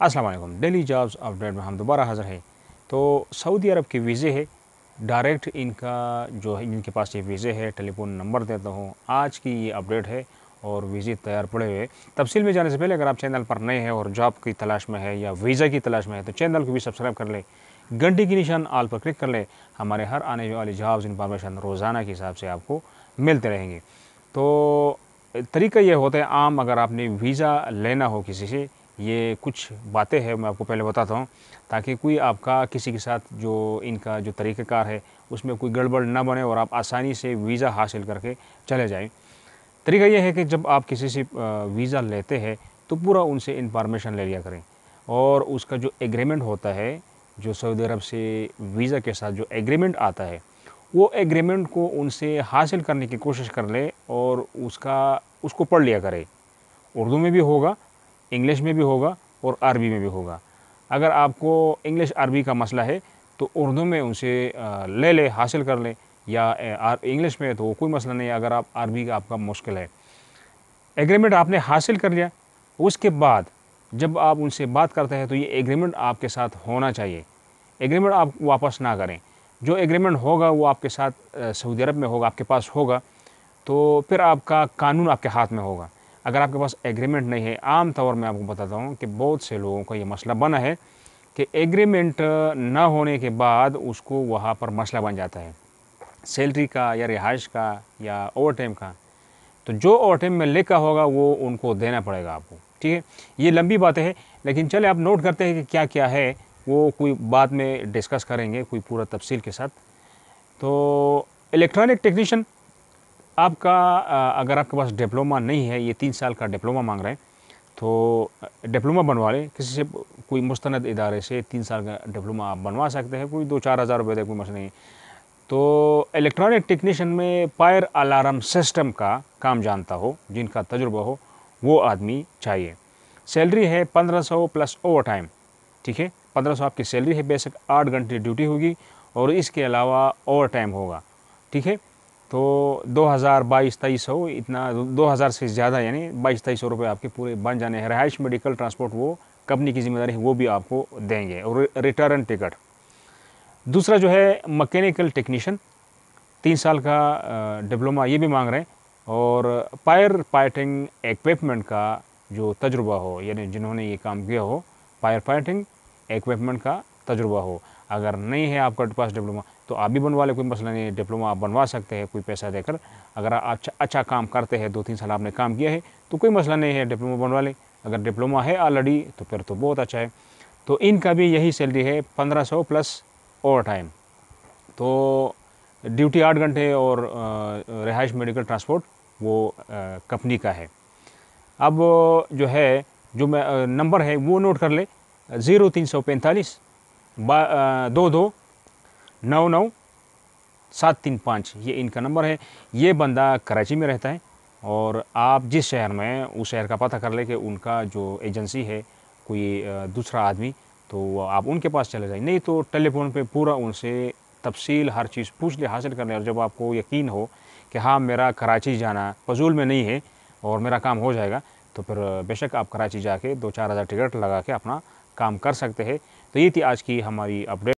Aslam daily jobs update में हम दोबारा हाज़िर हैं तो सऊदी अरब के वीज़े है डायरेक्ट इनका जो है इनके पास ये वीज़े है टेलीफोन नंबर देता हूँ आज की ये अपडेट है और वीज़े तैयार पड़े हुए तफसील में जाने से पहले अगर आप चैनल पर नए हैं और जॉब की तलाश में है या वीज़ा की तलाश में है तो चैनल को भी सब्सक्राइब कर लें घंटी की निशान आल पर क्लिक कर लें हमारे हर आने वाले जॉब्स इंफॉर्मेशन रोज़ाना के हिसाब से आपको मिलते रहेंगे तो तरीका ये होता है आम अगर आपने वीज़ा लेना हो किसी से ये कुछ बातें हैं मैं आपको पहले बताता हूँ ताकि कोई आपका किसी के साथ जो इनका जो तरीक़ेकार है उसमें कोई गड़बड़ ना बने और आप आसानी से वीज़ा हासिल करके चले जाएँ तरीका यह है कि जब आप किसी से वीज़ा लेते हैं तो पूरा उनसे इंफॉर्मेशन ले लिया करें और उसका जो एग्रीमेंट होता है जो सऊदी अरब से वीज़ा के साथ जो एग्रीमेंट आता है वो एग्रीमेंट को उनसे हासिल करने की कोशिश कर ले और उसका उसको पढ़ लिया करें उर्दू में भी होगा इंग्लिश में भी होगा और अरबी में भी होगा अगर आपको इंग्लिश अरबी का मसला है तो उर्दू में उनसे ले लें हासिल कर लें या इंग्लिश में तो कोई मसला नहीं अगर आप अरबी का आपका मुश्किल है एग्रीमेंट आपने हासिल कर लिया उसके बाद जब आप उनसे बात करते हैं तो ये एग्रीमेंट आपके साथ होना चाहिए एग्रीमेंट आप वापस ना करें जो एग्रीमेंट होगा वो आपके साथ सऊदी अरब में होगा आपके पास होगा तो फिर आपका कानून आपके हाथ में होगा अगर आपके पास एग्रीमेंट नहीं है आम तौर में आपको बताता हूँ कि बहुत से लोगों का ये मसला बना है कि एग्रीमेंट ना होने के बाद उसको वहाँ पर मसला बन जाता है सैलरी का या रिहाइश का या ओवर टाइम का तो जो ओवर टाइम में लिखा होगा वो उनको देना पड़ेगा आपको ठीक है ये लंबी बातें हैं लेकिन चले आप नोट करते हैं कि क्या क्या है वो कोई बाद में डिस्कस करेंगे कोई पूरा तफसील के साथ तो इलेक्ट्रॉनिक टेक्नीशियन आपका अगर आपके पास डिप्लोमा नहीं है ये तीन साल का डिप्लोमा मांग रहे हैं तो डिप्लोमा बनवा लें किसी से कोई मुस्तंद इदारे से तीन साल का डिप्लोमा आप बनवा सकते हैं कोई दो चार हज़ार रुपये कोई मसला नहीं तो इलेक्ट्रॉनिक टेक्नीशियन में पायर अलार्म सिस्टम का काम जानता हो जिनका तजुर्बा हो वो आदमी चाहिए सैलरी है पंद्रह सौ प्लस ओवर टाइम ठीक है पंद्रह सौ आपकी सैलरी है बेसिक आठ घंटे ड्यूटी होगी और इसके अलावा ओवर टाइम होगा ठीक है तो 2022 तेईस सौ इतना 2000 से ज़्यादा यानी बाईस तेईस सौ रुपये आपके पूरे बन जाने हैं रहायश मेडिकल ट्रांसपोर्ट वो कंपनी की जिम्मेदारी है वो भी आपको देंगे और रिटर्न टिकट दूसरा जो है मकैनिकल टेक्नीशियन तीन साल का डिप्लोमा ये भी मांग रहे हैं और पायर पाइटिंग एकपमेंट का जो तजुर्बा हो यानी जिन्होंने ये काम किया हो पायर पाइटिंग एकपमेंट का तजुर्बा हो अगर नहीं है आपका पास डिप्लोमा तो आप भी बनवा लें कोई मसला नहीं डिप्लोमा आप बनवा सकते हैं कोई पैसा देकर अगर आप अच्छा अच्छा काम करते हैं दो तीन साल आपने काम किया है तो कोई मसला नहीं है डिप्लोमा बनवा लें अगर डिप्लोमा है ऑलरेडी तो फिर तो बहुत अच्छा है तो इनका भी यही सैलरी है पंद्रह सौ प्लस ओवर टाइम तो ड्यूटी आठ घंटे और रिहाइश मेडिकल ट्रांसपोर्ट वो कंपनी का है अब जो है जो मैं नंबर है वो नोट कर ले ज़ीरो तीन सौ पैंतालीस दो दो नौ नौ सात तीन पाँच ये इनका नंबर है ये बंदा कराची में रहता है और आप जिस शहर में उस शहर का पता कर ले कि उनका जो एजेंसी है कोई दूसरा आदमी तो आप उनके पास चले जाए नहीं तो टेलीफोन पे पूरा उनसे तफसील हर चीज़ पूछ ले हासिल करने और जब आपको यकीन हो कि हाँ मेरा कराची जाना फजूल में नहीं है और मेरा काम हो जाएगा तो फिर बेशक आप कराची जाके दो चार हज़ार टिकट लगा के अपना काम कर सकते हैं तो ये थी आज की हमारी अपडेट